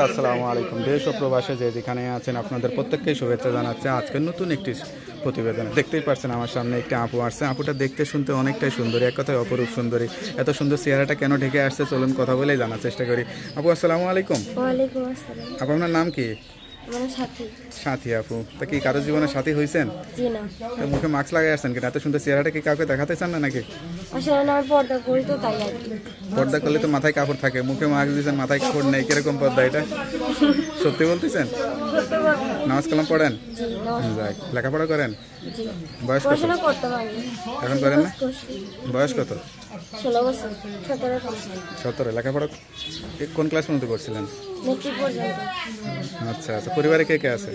দর্শক আসসালামু আলাইকুম দেশ ও প্রবাসে যে যেখানে আছেন আপনাদের প্রত্যেককেই শুভেচ্ছা জানাচ্ছে আজকে নতুন একটি প্রতিবেদন দেখতেই পারছেন আমার সামনে একটি আপু আসছে আপুটা দেখতে শুনতে অনেকটাই সুন্দরী এক কথায় অপরূপ সুন্দরী এত সুন্দর চেহারাটা কেন ঢেকে আসছে চলুন কথা বলেই জানার চেষ্টা করি আপু আসসালামু আলাইকুম আপু আপনার নাম কি মানে সাথী আপু তা কি কারো জীবনে সাথী হয়েছেন তো মুখে মাস্ক লাগাই আসছেন কেন এত সুন্দর চেহারাটা কি কাউকে দেখাতে চান না নাকি পর্দা করলে তো মাথায় কাপড় থাকে মুখে মাস্ক দিয়েছেন মাথায় কাপড় নেই কিরকম পর্দা এটা সত্যি বলতেছেন নামাজ কালাম পড়েন যাক লেখাপড়া করেন বয়স্ক কত এখন করেন না বয়স কত কোন ক্লাস করছিলেন আচ্ছা আচ্ছা পরিবারে কে কে আছে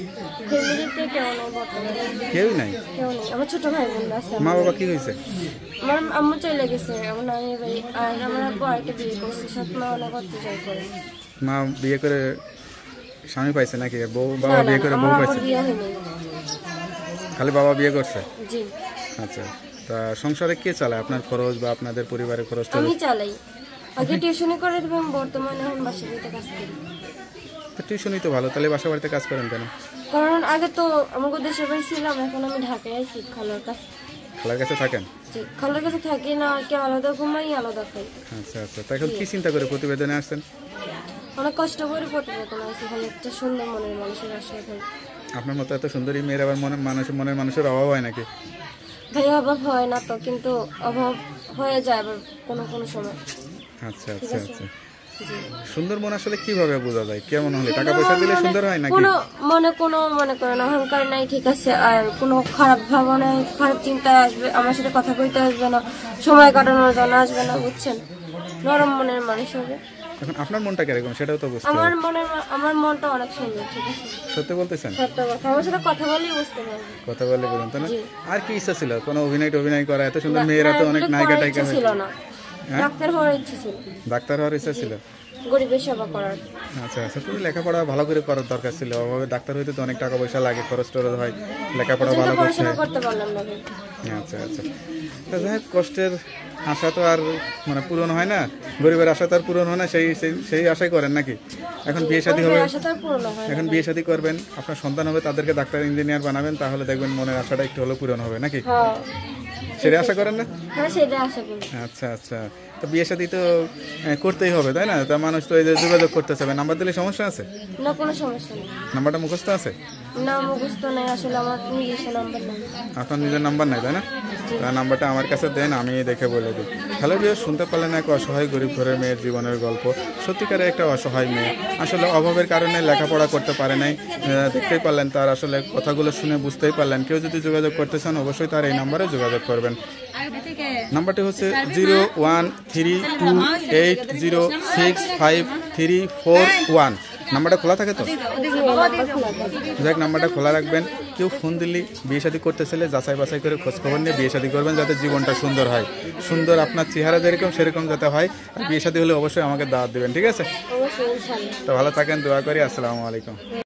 নাই মা বাবা কি হয়েছে মা বিয়ে করে স্বামী পাইছে নাকি বউ বাবা বিয়ে করে বউ পাইছে খালি বাবা বিয়ে করছে আচ্ছা তা সংসারে কে চালায় আপনার খরচ বা আপনাদের পরিবারের খরচ আমি চালাই আগে টিউশনি করে এবং বর্তমানে এখন বাসা বাড়িতে কাজ করি তো টিউশনই তো ভালো তাহলে বাসা বাড়িতে কাজ করেন কেন কারণ আগে তো আমাকে দেশে বাড়ি ছিলাম এখন আমি ঢাকায় আছি খালার কাছে খালার কাছে থাকেন খালার কাছে থাকি না আর কি আলাদা ঘুমাই আলাদা খাই আচ্ছা আচ্ছা তা এখন কি চিন্তা করে প্রতিবেদনে আসছেন অনেক কষ্ট করে প্রতিবেদন আসি ভালো একটা সুন্দর মনের মানুষের আশ্রয় থাকি আপনার মতো এত সুন্দরী মেয়ের আবার মনে মানুষের মনের মানুষের অভাব হয় নাকি ধনী অভাব হয় না তো কিন্তু অভাব হয়ে যায় আবার কোনো কোনো সময় আচ্ছা আচ্ছা আচ্ছা সুন্দর মন আসলে কিভাবে বোঝা যায় কেমন হলে টাকা পয়সা দিলে সুন্দর হয় নাকি কোনো মনে কোনো মনে করেন অহংকার নাই ঠিক আছে আর কোনো খারাপ ভাবনা খারাপ চিন্তা আসবে আমার সাথে কথা কইতে আসবে না সময় কাটানোর জন্য আসবে না বুঝছেন নরম মনের মানুষ হবে এখন আপনার মনটা কিরকম সেটাও তো বুঝতে আমার মনে আমার মনটা অনেক সুন্দর ঠিক আছে সত্যি বলতেছেন সত্যি কথা আমার সাথে কথা বলেই বুঝতে পারবেন কথা বলি বলেন তো না আর কি ইচ্ছা ছিল কোন অভিনয় অভিনয় করা এত সুন্দর মেয়েরা তো অনেক নায়িকা টাইকা ছিল না হ্যাঁ? ডাক্তার হওয়ার ইচ্ছা ছিল ডাক্তার হওয়ার ইচ্ছা ছিল গরিবের সেবা করার আচ্ছা আচ্ছা তুমি লেখাপড়া ভালো করে করার দরকার ছিল অভাবে ডাক্তার হইতে তো অনেক টাকা পয়সা লাগে খরচ টরচ হয় লেখাপড়া ভালো করছে করতে পারলাম না আচ্ছা আচ্ছা তা যাই কষ্টের আশা তো আর মানে পূরণ হয় না গরিবের আশা তো আর পূরণ হয় না সেই সেই আশাই করেন নাকি এখন বিয়ে শাদী হবে এখন বিয়ে শাদী করবেন আপনার সন্তান হবে তাদেরকে ডাক্তার ইঞ্জিনিয়ার বানাবেন তাহলে দেখবেন মনের আশাটা একটু হলেও পূরণ হবে নাকি হ্যাঁ। ছেড়ে আশা করেন না হ্যাঁ, আচ্ছা আচ্ছা তো বিয়ের সাথে তো করতেই হবে তাই না তা মানুষ তো এই যে যোগাযোগ করতে হবে নাম্বার দিলে সমস্যা আছে না কোনো সমস্যা নেই নাম্বারটা মুখস্থ আছে নিজের নাম্বার নাই তাই না নাম্বারটা আমার কাছে দেন আমি দেখে বলে হ্যালো বিয়ে শুনতে এক অসহায় গরিব ঘরের মেয়ের জীবনের গল্প একটা অসহায় মেয়ে আসলে অভাবের কারণে লেখাপড়া করতে পারে নাই দেখতেই পারলেন তার আসলে কথাগুলো শুনে বুঝতেই পারলেন কেউ যদি যোগাযোগ করতে চান অবশ্যই তার এই নাম্বারে যোগাযোগ করবেন নাম্বারটি হচ্ছে zero one three two eight zero six five three four one নাম্বারটা খোলা থাকে তো যাই নাম্বারটা খোলা রাখবেন কেউ ফোন দিলে বিয়ে শাদী করতে চাইলে যাচাই বাছাই করে খোঁজখবর নিয়ে বিয়ে শাদী করবেন যাতে জীবনটা সুন্দর হয় সুন্দর আপনার চেহারা যেরকম সেরকম যাতে হয় আর বিয়ে শাদী হলে অবশ্যই আমাকে দাওয়াত দেবেন ঠিক আছে তো ভালো থাকেন দোয়া করি আসসালামু আলাইকুম